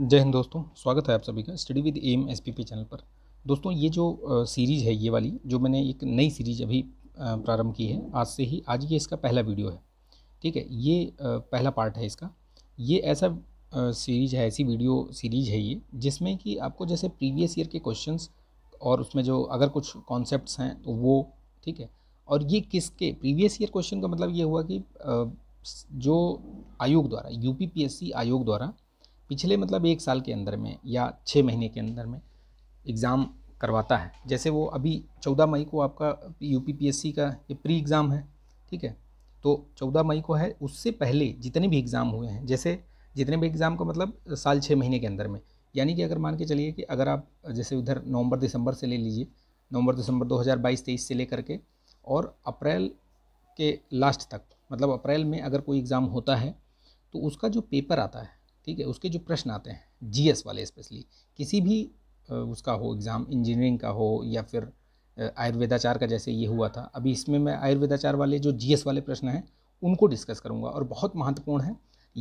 जय हिंद दोस्तों स्वागत है आप सभी का study with M S P P channel पर दोस्तों ये जो सीरीज़ है ये वाली जो मैंने एक नई सीरीज अभी प्रारंभ की है आज से ही आज ये इसका पहला वीडियो है ठीक है ये पहला पार्ट है इसका ये ऐसा सीरीज है ऐसी वीडियो सीरीज है ये जिसमें कि आपको जैसे प्रीवियस ईयर के क्वेश्चन और उसमें जो अगर कुछ कॉन्सेप्ट हैं तो वो ठीक है और ये किसके प्रीवियस ईयर क्वेश्चन का मतलब ये हुआ कि जो आयोग द्वारा सी आयोग द्वारा पिछले मतलब एक साल के अंदर में या छः महीने के अंदर में एग्ज़ाम करवाता है जैसे वो अभी चौदह मई को आपका यू का ये प्री एग्ज़ाम है ठीक है तो चौदह मई को है उससे पहले जितने भी एग्ज़ाम हुए हैं जैसे जितने भी एग्ज़ाम का मतलब साल छः महीने के अंदर में यानी कि अगर मान के चलिए कि अगर आप जैसे उधर नवंबर दिसंबर से ले लीजिए नवंबर दिसंबर 2022-23 से लेकर के और अप्रैल के लास्ट तक मतलब अप्रैल में अगर कोई एग्ज़ाम होता है तो उसका जो पेपर आता है ठीक है उसके जो प्रश्न आते हैं जीएस वाले स्पेशली किसी भी उसका हो एग्ज़ाम इंजीनियरिंग का हो या फिर आयुर्वेदाचार का जैसे ये हुआ था अभी इसमें मैं आयुर्वेदाचार वाले जो जीएस वाले प्रश्न हैं उनको डिस्कस करूँगा और बहुत महत्वपूर्ण है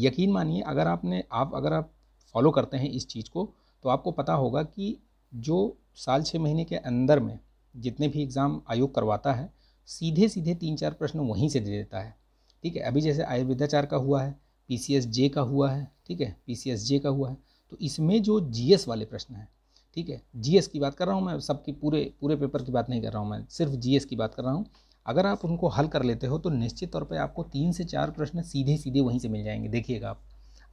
यकीन मानिए अगर आपने आप अगर आप फॉलो करते हैं इस चीज़ को तो आपको पता होगा कि जो साल छः महीने के अंदर में जितने भी एग्ज़ाम आयोग करवाता है सीधे सीधे तीन चार प्रश्न वहीं से दे देता है ठीक है अभी जैसे आयुर्वेदाचार का हुआ है पी जे का हुआ है ठीक है पी का हुआ है तो इसमें जो जी वाले प्रश्न हैं ठीक है जी की बात कर रहा हूँ मैं सबकी पूरे पूरे पेपर की बात नहीं कर रहा हूँ मैं सिर्फ जी की बात कर रहा हूँ अगर आप उनको हल कर लेते हो तो निश्चित तौर पे आपको तीन से चार प्रश्न सीधे सीधे वहीं से मिल जाएंगे देखिएगा आप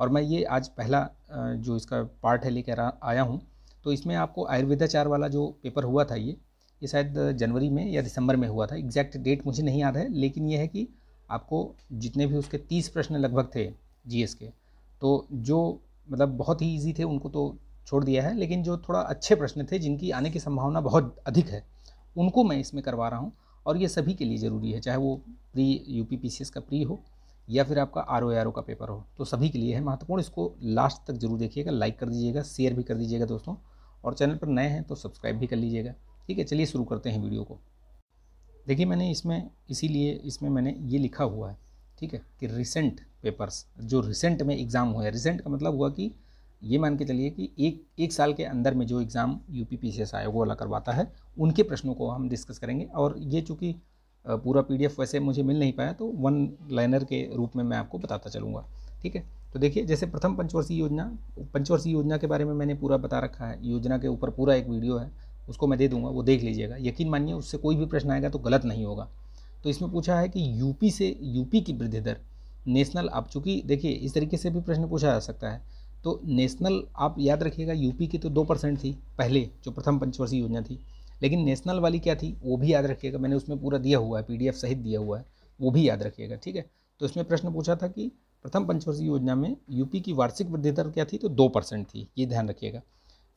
और मैं ये आज पहला जो इसका पार्ट है लेकर आया हूँ तो इसमें आपको आयुर्वेदाचार वाला जो पेपर हुआ था ये ये शायद जनवरी में या दिसंबर में हुआ था एग्जैक्ट डेट मुझे नहीं याद है लेकिन ये है कि आपको जितने भी उसके तीस प्रश्न लगभग थे जी के तो जो मतलब बहुत ही ईजी थे उनको तो छोड़ दिया है लेकिन जो थोड़ा अच्छे प्रश्न थे जिनकी आने की संभावना बहुत अधिक है उनको मैं इसमें करवा रहा हूँ और ये सभी के लिए ज़रूरी है चाहे वो प्री यू पी का प्री हो या फिर आपका आर ओ का पेपर हो तो सभी के लिए है महत्वपूर्ण इसको लास्ट तक जरूर देखिएगा लाइक कर दीजिएगा शेयर भी कर दीजिएगा दोस्तों और चैनल पर नए हैं तो सब्सक्राइब भी कर लीजिएगा ठीक है चलिए शुरू करते हैं वीडियो को देखिए मैंने इसमें इसीलिए इसमें मैंने ये लिखा हुआ है ठीक है कि रिसेंट पेपर्स जो रिसेंट में एग्ज़ाम हुए हैं रिसेंट का मतलब हुआ कि ये मान के चलिए कि एक एक साल के अंदर में जो exam U P P C S आयोग वाला करवाता है उनके प्रश्नों को हम डिस्कस करेंगे और ये चूँकि पूरा पी डी एफ वैसे मुझे मिल नहीं पाया तो वन लाइनर के रूप में मैं आपको बताता चलूँगा ठीक है तो देखिए जैसे प्रथम पंचवर्षीय योजना पंचवर्षीय योजना के बारे में मैंने पूरा बता रखा है योजना के ऊपर पूरा एक वीडियो है उसको मैं दे दूंगा वो देख लीजिएगा यकीन मानिए उससे कोई भी प्रश्न आएगा तो गलत नहीं होगा तो इसमें पूछा है कि यूपी से यूपी की वृद्धि दर नेशनल आप चूँकि देखिए इस तरीके से भी प्रश्न पूछा जा सकता है तो नेशनल आप याद रखिएगा यूपी की तो दो परसेंट थी पहले जो प्रथम पंचवर्षीय योजना थी लेकिन नेशनल वाली क्या थी वो भी याद रखिएगा मैंने उसमें पूरा दिया हुआ है पी सहित दिया हुआ है वो भी याद रखिएगा ठीक है तो इसमें प्रश्न पूछा था कि प्रथम पंचवर्षीय योजना में यूपी की वार्षिक वृद्धि दर क्या थी तो दो परसेंट थी ये ध्यान रखिएगा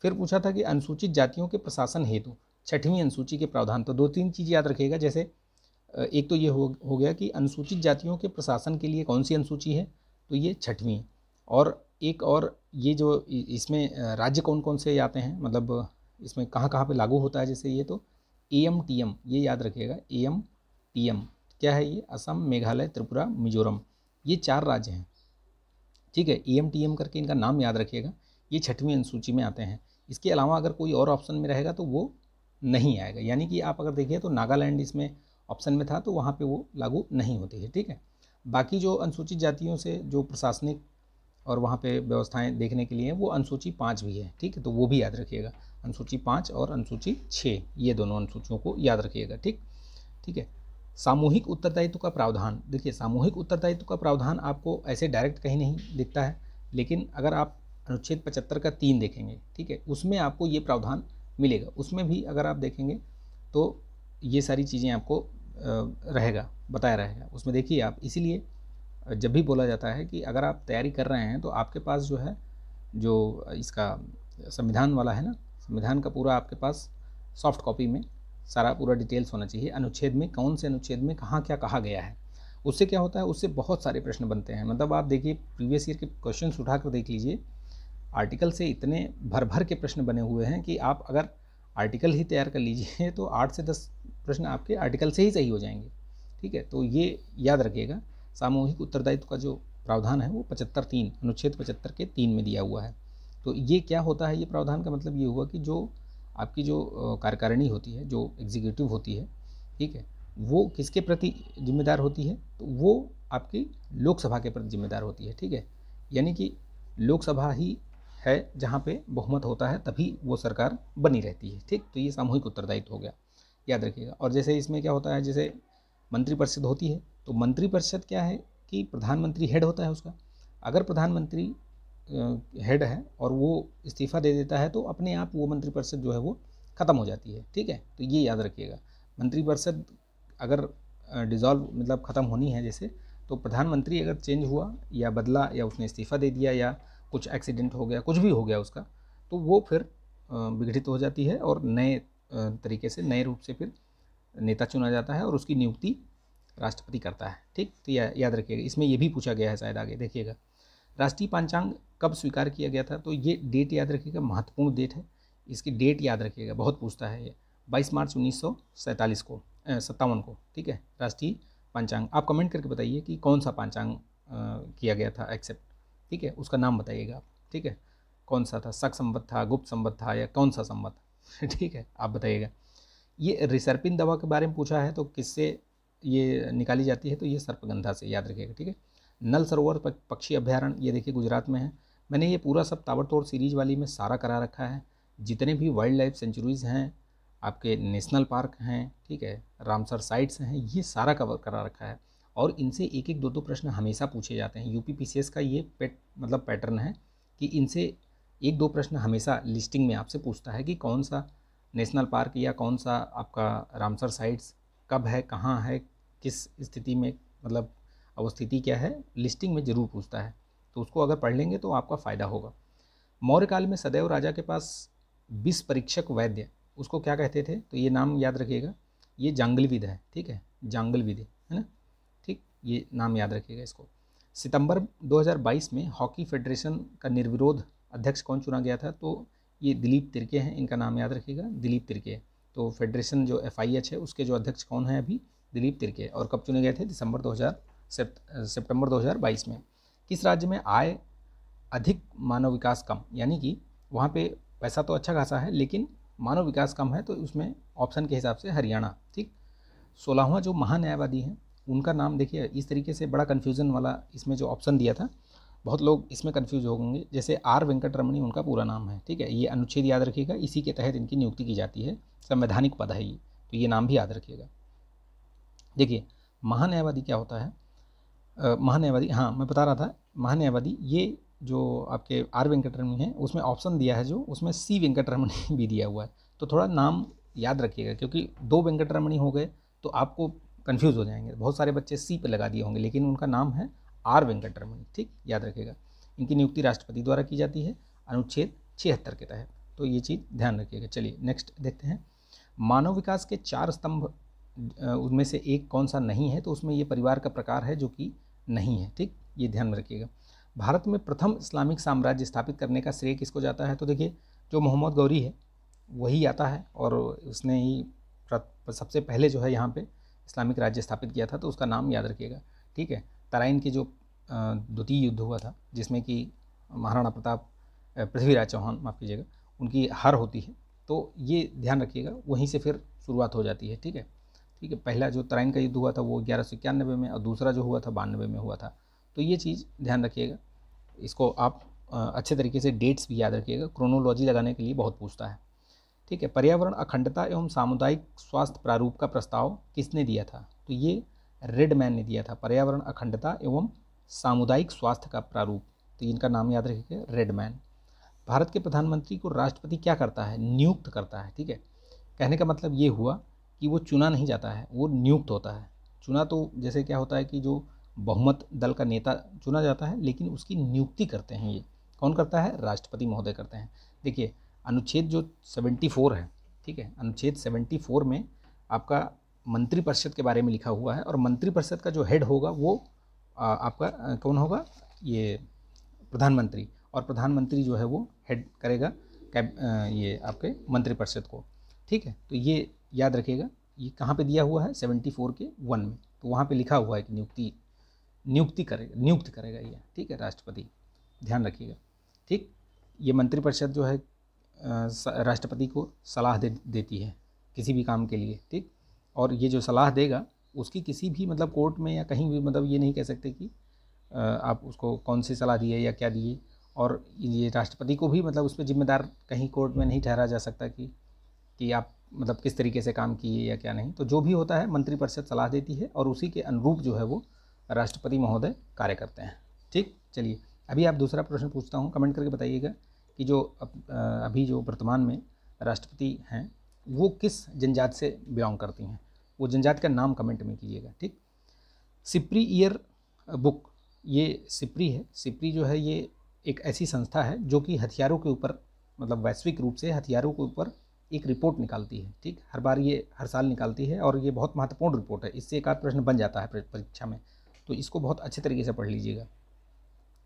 फिर पूछा था कि अनुसूचित जातियों के प्रशासन हेतु छठवीं अनुसूची के प्रावधान तो दो तीन चीज़ याद रखिएगा जैसे एक तो ये हो हो गया कि अनुसूचित जातियों के प्रशासन के लिए कौन सी अनुसूची है तो ये छठवीं और एक और ये जो इसमें राज्य कौन कौन से आते हैं मतलब इसमें कहाँ कहाँ पे लागू होता है जैसे ये तो ए एम टी एम ये याद रखिएगा ए एम टी एम क्या है ये असम मेघालय त्रिपुरा मिजोरम ये चार राज्य हैं ठीक है ए एम टी एम करके इनका नाम याद रखिएगा ये छठवीं अनुसूची में आते हैं इसके अलावा अगर कोई और ऑप्शन में रहेगा तो वो नहीं आएगा यानी कि आप अगर देखिए तो नागालैंड इसमें ऑप्शन में था तो वहाँ पे वो लागू नहीं होती है ठीक है बाकी जो अनुसूचित जातियों से जो प्रशासनिक और वहाँ पे व्यवस्थाएं देखने के लिए वो अनुसूची पाँच भी है ठीक है तो वो भी याद रखिएगा अनुसूची पाँच और अनुसूची छः ये दोनों अनुसूचियों को याद रखिएगा ठीक ठीक है सामूहिक उत्तरदायित्व का प्रावधान देखिए सामूहिक उत्तरदायित्व का प्रावधान आपको ऐसे डायरेक्ट कहीं नहीं दिखता है लेकिन अगर आप अनुच्छेद पचहत्तर का तीन देखेंगे ठीक है उसमें आपको ये प्रावधान मिलेगा उसमें भी अगर आप देखेंगे तो ये सारी चीज़ें आपको रहेगा बताया रहेगा उसमें देखिए आप इसीलिए जब भी बोला जाता है कि अगर आप तैयारी कर रहे हैं तो आपके पास जो है जो इसका संविधान वाला है ना संविधान का पूरा आपके पास सॉफ्ट कॉपी में सारा पूरा डिटेल्स होना चाहिए अनुच्छेद में कौन से अनुच्छेद में कहाँ क्या कहा गया है उससे क्या होता है उससे बहुत सारे प्रश्न बनते हैं मतलब आप देखिए प्रीवियस ईयर के क्वेश्चन उठा कर देख लीजिए आर्टिकल से इतने भर भर के प्रश्न बने हुए हैं कि आप अगर आर्टिकल ही तैयार कर लीजिए तो आठ से दस प्रश्न आपके आर्टिकल से ही सही हो जाएंगे ठीक है तो ये याद रखिएगा सामूहिक उत्तरदायित्व का जो प्रावधान है वो पचहत्तर तीन अनुच्छेद पचहत्तर के तीन में दिया हुआ है तो ये क्या होता है ये प्रावधान का मतलब ये हुआ कि जो आपकी जो कार्यकारिणी होती है जो एग्जीक्यूटिव होती है ठीक है वो किसके प्रति जिम्मेदार होती है तो वो आपकी लोकसभा के प्रति जिम्मेदार होती है ठीक है यानी कि लोकसभा ही है जहाँ पे बहुमत होता है तभी वो सरकार बनी रहती है ठीक तो ये सामूहिक उत्तरदायित्व हो गया याद रखिएगा और जैसे इसमें क्या होता है जैसे मंत्रिपरिषद होती है तो मंत्रिपरिषद क्या है कि प्रधानमंत्री हेड होता है उसका अगर प्रधानमंत्री हेड है और वो इस्तीफा दे देता है तो अपने आप वो मंत्रिपरिषद जो है वो ख़त्म हो जाती है ठीक है तो ये याद रखिएगा मंत्रिपरिषद अगर डिज़ॉल्व मतलब ख़त्म होनी है जैसे तो प्रधानमंत्री अगर चेंज हुआ या बदला या उसने इस्तीफा दे दिया या कुछ एक्सीडेंट हो गया कुछ भी हो गया उसका तो वो फिर विघटित हो जाती है और नए तरीके से नए रूप से फिर नेता चुना जाता है और उसकी नियुक्ति राष्ट्रपति करता है ठीक तो या, याद रखिएगा इसमें यह भी पूछा गया है शायद आगे देखिएगा राष्ट्रीय पंचांग कब स्वीकार किया गया था तो ये डेट याद रखिएगा महत्वपूर्ण डेट है इसकी डेट याद रखिएगा बहुत पूछता है ये बाईस मार्च उन्नीस को सत्तावन को ठीक है राष्ट्रीय पंचांग आप कमेंट करके बताइए कि कौन सा पंचांग किया गया था एक्सेप्ट ठीक है उसका नाम बताइएगा आप ठीक है कौन सा था सक संबद्ध था गुप्त संबद्ध था या कौन सा संबद्ध ठीक है आप बताइएगा ये रिसर्पिन दवा के बारे में पूछा है तो किससे ये निकाली जाती है तो ये सर्पगंधा से याद रखिएगा ठीक है नल सरोवर पक्षी अभ्यारण ये देखिए गुजरात में है मैंने ये पूरा सब ताबड़तोड़ सीरीज वाली में सारा करा रखा है जितने भी वाइल्ड लाइफ सेंचुरीज़ हैं आपके नेशनल पार्क हैं ठीक है रामसर साइट्स हैं ये सारा कवर करा रखा है और इनसे एक एक दो दो प्रश्न हमेशा पूछे जाते हैं यूपीपीसीएस का ये पेट मतलब पैटर्न है कि इनसे एक दो प्रश्न हमेशा लिस्टिंग में आपसे पूछता है कि कौन सा नेशनल पार्क या कौन सा आपका रामसर साइट्स कब है कहाँ है किस स्थिति में मतलब अवस्थिति क्या है लिस्टिंग में ज़रूर पूछता है तो उसको अगर पढ़ लेंगे तो आपका फ़ायदा होगा मौर्य काल में सदैव राजा के पास विष परीक्षक वैद्य उसको क्या कहते थे तो ये नाम याद रखिएगा ये जंगलविद है ठीक है जंगलविद है ना ठीक ये नाम याद रखिएगा इसको सितंबर 2022 में हॉकी फेडरेशन का निर्विरोध अध्यक्ष कौन चुना गया था तो ये दिलीप तिरके हैं इनका नाम याद रखिएगा दिलीप तिरके तो फेडरेशन जो एफ है उसके जो अध्यक्ष कौन है अभी दिलीप तिरके और कब चुने गए थे दिसंबर दो सितंबर 2022 में किस राज्य में आय अधिक मानव विकास कम यानी कि वहाँ पे पैसा तो अच्छा खासा है लेकिन मानव विकास कम है तो उसमें ऑप्शन के हिसाब से हरियाणा ठीक सोलहवां जो महान्यायवादी हैं उनका नाम देखिए इस तरीके से बड़ा कन्फ्यूज़न वाला इसमें जो ऑप्शन दिया था बहुत लोग इसमें कन्फ्यूज हो होंगे जैसे आर वेंकट रमणी उनका पूरा नाम है ठीक है ये अनुच्छेद याद रखिएगा इसी के तहत इनकी नियुक्ति की जाती है संवैधानिक पद है ये तो ये नाम भी याद रखिएगा देखिए महान्यायवादी क्या होता है महान्यायवादी हाँ मैं बता रहा था महान्यायवादी ये जो आपके आर वेंकटरमणी हैं उसमें ऑप्शन दिया है जो उसमें सी वेंकटरमणी भी दिया हुआ है तो थोड़ा नाम याद रखिएगा क्योंकि दो रमणी हो गए तो आपको कन्फ्यूज़ हो जाएंगे बहुत सारे बच्चे सी पे लगा दिए होंगे लेकिन उनका नाम है आर वेंकटरमन ठीक याद रखेगा इनकी नियुक्ति राष्ट्रपति द्वारा की जाती है अनुच्छेद छिहत्तर के तहत तो ये चीज़ ध्यान रखिएगा चलिए नेक्स्ट देखते हैं मानव विकास के चार स्तंभ उनमें से एक कौन सा नहीं है तो उसमें ये परिवार का प्रकार है जो कि नहीं है ठीक ये ध्यान में रखिएगा भारत में प्रथम इस्लामिक साम्राज्य स्थापित करने का श्रेय किसको जाता है तो देखिए जो मोहम्मद गौरी है वही आता है और उसने ही सबसे पहले जो है यहाँ पे इस्लामिक राज्य स्थापित किया था तो उसका नाम याद रखिएगा ठीक है तराइन के जो द्वितीय युद्ध हुआ था जिसमें कि महाराणा प्रताप पृथ्वीराज चौहान माफ़ कीजिएगा उनकी हार होती है तो ये ध्यान रखिएगा वहीं से फिर शुरुआत हो जाती है ठीक है ठीक है पहला जो तराइन का युद्ध हुआ था वो ग्यारह सौ इक्यानबे में और दूसरा जो हुआ था बानवे में हुआ था तो ये चीज़ ध्यान रखिएगा इसको आप अच्छे तरीके से डेट्स भी याद रखिएगा क्रोनोलॉजी लगाने के लिए बहुत पूछता है ठीक है पर्यावरण अखंडता एवं सामुदायिक स्वास्थ्य प्रारूप का प्रस्ताव किसने दिया था तो ये रेडमैन ने दिया था पर्यावरण अखंडता एवं सामुदायिक स्वास्थ्य का प्रारूप तो इनका नाम याद रखिए रेडमैन भारत के प्रधानमंत्री को राष्ट्रपति क्या करता है नियुक्त करता है ठीक है कहने का मतलब ये हुआ कि वो चुना नहीं जाता है वो नियुक्त होता है चुना तो जैसे क्या होता है कि जो बहुमत दल का नेता चुना जाता है लेकिन उसकी नियुक्ति करते हैं ये कौन करता है राष्ट्रपति महोदय करते हैं देखिए अनुच्छेद जो 74 है ठीक है अनुच्छेद 74 में आपका मंत्रिपरिषद के बारे में लिखा हुआ है और मंत्रिपरिषद का जो हेड होगा वो आ, आपका आ, कौन होगा ये प्रधानमंत्री और प्रधानमंत्री जो है वो हेड करेगा कैब ये आपके मंत्रिपरिषद को ठीक है तो ये याद रखिएगा ये कहाँ पे दिया हुआ है सेवेंटी फोर के वन में तो वहाँ पे लिखा हुआ है कि नियुक्ति नियुक्ति करेगा नियुक्त करेगा ये ठीक है राष्ट्रपति ध्यान रखिएगा ठीक ये मंत्रिपरिषद जो है राष्ट्रपति को सलाह दे देती है किसी भी काम के लिए ठीक और ये जो सलाह देगा उसकी किसी भी मतलब कोर्ट में या कहीं भी मतलब ये नहीं कह सकते कि आप उसको कौन सी सलाह दिए या क्या दिए और ये राष्ट्रपति को भी मतलब उस पर जिम्मेदार कहीं कोर्ट में नहीं ठहरा जा सकता कि कि आप मतलब किस तरीके से काम किए या क्या नहीं तो जो भी होता है मंत्रिपरिषद सलाह देती है और उसी के अनुरूप जो है वो राष्ट्रपति महोदय कार्य करते हैं ठीक चलिए अभी आप दूसरा प्रश्न पूछता हूँ कमेंट करके बताइएगा कि जो अभी जो वर्तमान में राष्ट्रपति हैं वो किस जनजात से बिलोंग करती हैं वो जनजाति का नाम कमेंट में कीजिएगा ठीक सिप्री ईयर बुक ये सिप्री है सिप्री जो है ये एक ऐसी संस्था है जो कि हथियारों के ऊपर मतलब वैश्विक रूप से हथियारों के ऊपर एक रिपोर्ट निकालती है ठीक हर बार ये हर साल निकालती है और ये बहुत महत्वपूर्ण रिपोर्ट है इससे एक आध प्रश्न बन जाता है परीक्षा में तो इसको बहुत अच्छे तरीके से पढ़ लीजिएगा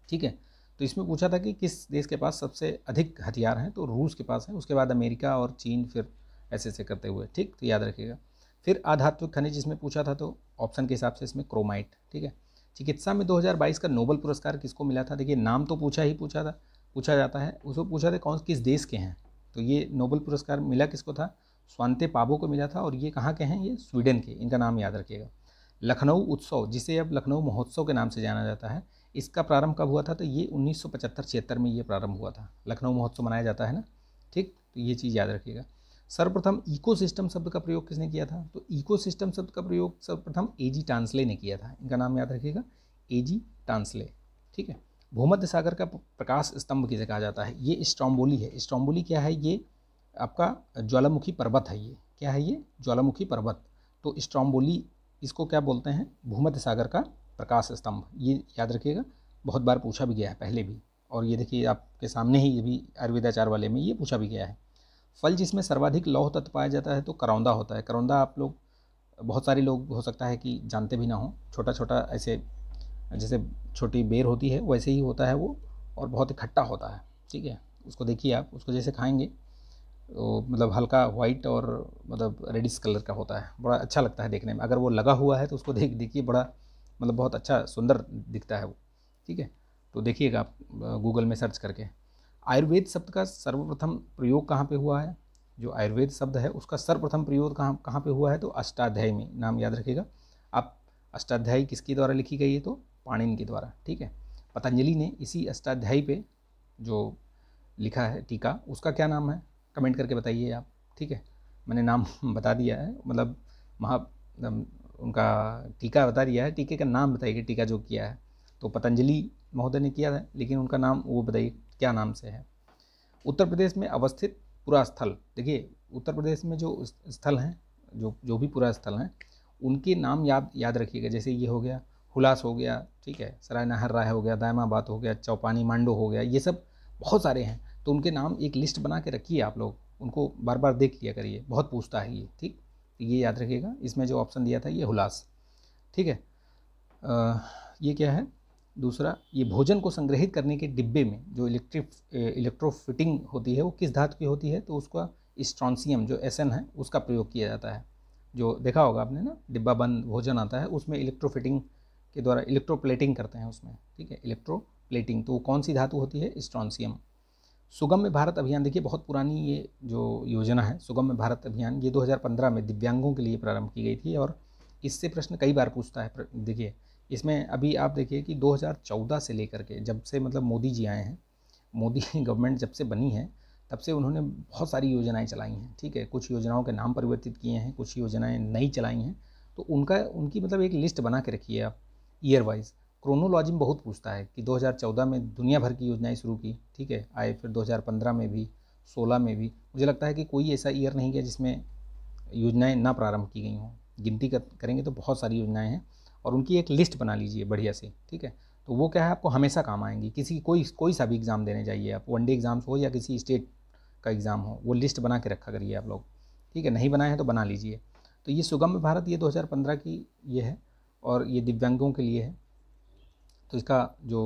ठीक है तो इसमें पूछा था कि किस देश के पास सबसे अधिक हथियार हैं तो रूस के पास है उसके बाद अमेरिका और चीन फिर ऐसे ऐसे करते हुए ठीक तो याद रखिएगा फिर आधात्विक खनिज इसमें पूछा था तो ऑप्शन के हिसाब से इसमें क्रोमाइट ठीक है चिकित्सा में 2022 का नोबल पुरस्कार किसको मिला था देखिए नाम तो पूछा ही पूछा था पूछा जाता है उसको पूछा था कौन किस देश के हैं तो ये नोबल पुरस्कार मिला किसको था स्वांते पाबो को मिला था और ये कहाँ के हैं ये स्वीडन के इनका नाम याद रखिएगा लखनऊ उत्सव जिसे अब लखनऊ महोत्सव के नाम से जाना जाता है इसका प्रारंभ कब हुआ था तो ये उन्नीस सौ में ये प्रारंभ हुआ था लखनऊ महोत्सव मनाया जाता है ना ठीक तो ये चीज़ याद रखिएगा सर्वप्रथम इकोसिस्टम शब्द का प्रयोग किसने किया था तो इकोसिस्टम शब्द का प्रयोग सर्वप्रथम ए जी टांसले ने किया था इनका नाम याद रखिएगा ए जी टांसले ठीक है भूमध्य सागर का प्रकाश स्तंभ किसे कहा जाता है ये स्ट्रॉम्बोली है स्ट्रॉम्बोली क्या है ये आपका ज्वालामुखी पर्वत है ये क्या है ये ज्वालामुखी पर्वत तो स्ट्रॉम्बोली इसको क्या बोलते हैं भूमध्य सागर का प्रकाश स्तंभ ये याद रखिएगा बहुत बार पूछा भी गया है पहले भी और ये देखिए आपके सामने ही ये भी आयुर्वेदाचार वाले में ये पूछा भी गया है फल जिसमें सर्वाधिक लौह तत्व पाया जाता है तो करौंदा होता है करौंदा आप लोग बहुत सारे लोग हो सकता है कि जानते भी ना हों छोटा छोटा ऐसे जैसे छोटी बेर होती है वैसे ही होता है वो और बहुत इकट्ठा होता है ठीक है उसको देखिए आप उसको जैसे खाएंगे तो मतलब हल्का वाइट और मतलब रेडिश कलर का होता है बड़ा अच्छा लगता है देखने में अगर वो लगा हुआ है तो उसको देख देखिए बड़ा मतलब बहुत अच्छा सुंदर दिखता है वो ठीक है तो देखिएगा आप गूगल में सर्च करके आयुर्वेद शब्द का सर्वप्रथम प्रयोग कहाँ पे हुआ है जो आयुर्वेद शब्द है उसका सर्वप्रथम प्रयोग कहाँ कहाँ पे हुआ है तो अष्टाध्यायी में नाम याद रखिएगा आप अष्टाध्यायी किसके द्वारा लिखी गई है तो पाणिन के द्वारा ठीक है पतंजलि ने इसी अष्टाध्यायी पे जो लिखा है टीका उसका क्या नाम है कमेंट करके बताइए आप ठीक है मैंने नाम बता दिया है मतलब महा उनका टीका बता दिया है टीके का नाम बताइए टीका जो किया है तो पतंजलि महोदय ने किया था लेकिन उनका नाम वो बताइए क्या नाम से है उत्तर प्रदेश में अवस्थित पुरास्थल स्थल देखिए उत्तर प्रदेश में जो स्थल हैं जो जो भी पूरा स्थल हैं उनके नाम याद याद रखिएगा जैसे ये हो गया हुलास हो गया ठीक है सराय नहर राय हो गया दायमाबाद हो गया चौपानी मांडो हो गया ये सब बहुत सारे हैं तो उनके नाम एक लिस्ट बना के रखिए आप लोग उनको बार बार देख लिया करिए बहुत पूछता है ये ठीक तो ये याद रखिएगा इसमें जो ऑप्शन दिया था ये हुलास ठीक है आ, ये क्या है दूसरा ये भोजन को संग्रहित करने के डिब्बे में जो इलेक्ट्रिक इलेक्ट्रोफिटिंग होती है वो किस धातु की होती है तो उसका स्ट्रॉन्सियम जो एस है उसका प्रयोग किया जाता है जो देखा होगा आपने ना डिब्बा बंद भोजन आता है उसमें इलेक्ट्रोफिटिंग के द्वारा इलेक्ट्रोप्लेटिंग करते हैं उसमें ठीक है इलेक्ट्रोप्लेटिंग तो वो कौन सी धातु होती है स्ट्रॉन्सियम सुगम्य भारत अभियान देखिए बहुत पुरानी ये जो योजना है सुगम्य भारत अभियान ये 2015 में दिव्यांगों के लिए प्रारंभ की गई थी और इससे प्रश्न कई बार पूछता है देखिए इसमें अभी आप देखिए कि 2014 से लेकर के जब से मतलब मोदी जी आए हैं मोदी गवर्नमेंट जब से बनी है तब से उन्होंने बहुत सारी योजनाएं चलाई हैं ठीक है कुछ योजनाओं के नाम परिवर्तित किए हैं कुछ योजनाएं नई चलाई हैं तो उनका उनकी मतलब एक लिस्ट बना के रखी है आप ईयर वाइज क्रोनोलॉजी में बहुत पूछता है कि 2014 में दुनिया भर की योजनाएं शुरू की ठीक है आए फिर 2015 में भी 16 में भी मुझे लगता है कि कोई ऐसा ईयर नहीं गया जिसमें योजनाएं ना प्रारंभ की गई हों गिनती करेंगे तो बहुत सारी योजनाएं हैं और उनकी एक लिस्ट बना लीजिए बढ़िया से ठीक है तो वो क्या है आपको हमेशा काम आएंगी किसी कोई कोई सा भी एग्ज़ाम देने जाइए आप वनडे एग्ज़ाम्स हो या किसी स्टेट का एग्ज़ाम हो वो लिस्ट बना के रखा करिए आप लोग ठीक है नहीं बनाए हैं तो बना लीजिए तो ये सुगम भारत ये 2015 की ये है और ये दिव्यांगों के लिए है तो इसका जो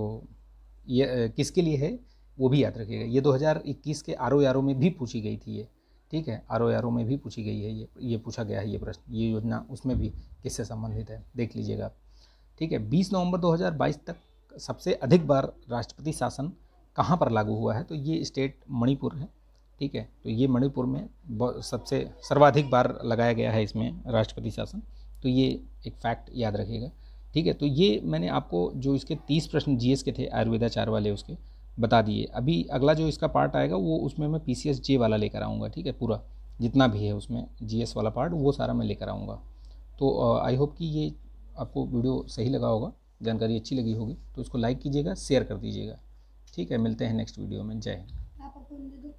ये किसके लिए है वो भी याद रखिएगा ये 2021 के आर ओ में भी पूछी गई थी ये ठीक है आर ओ में भी पूछी गई है ये ये पूछा गया है ये प्रश्न ये योजना उसमें भी किससे संबंधित है देख लीजिएगा ठीक है 20 नवंबर 2022 तक सबसे अधिक बार राष्ट्रपति शासन कहाँ पर लागू हुआ है तो ये स्टेट मणिपुर है ठीक है तो ये मणिपुर में सबसे सर्वाधिक बार लगाया गया है इसमें राष्ट्रपति शासन तो ये एक फैक्ट याद रखिएगा ठीक है तो ये मैंने आपको जो इसके तीस प्रश्न जीएस के थे आयुर्वेदाचार वाले उसके बता दिए अभी अगला जो इसका पार्ट आएगा वो उसमें मैं पी सी एस जे वाला लेकर आऊँगा ठीक है पूरा जितना भी है उसमें जी एस वाला पार्ट वो सारा मैं लेकर आऊँगा तो आई होप कि ये आपको वीडियो सही लगा होगा जानकारी अच्छी लगी होगी तो उसको लाइक कीजिएगा शेयर कर दीजिएगा ठीक है मिलते हैं नेक्स्ट वीडियो में जय हिंद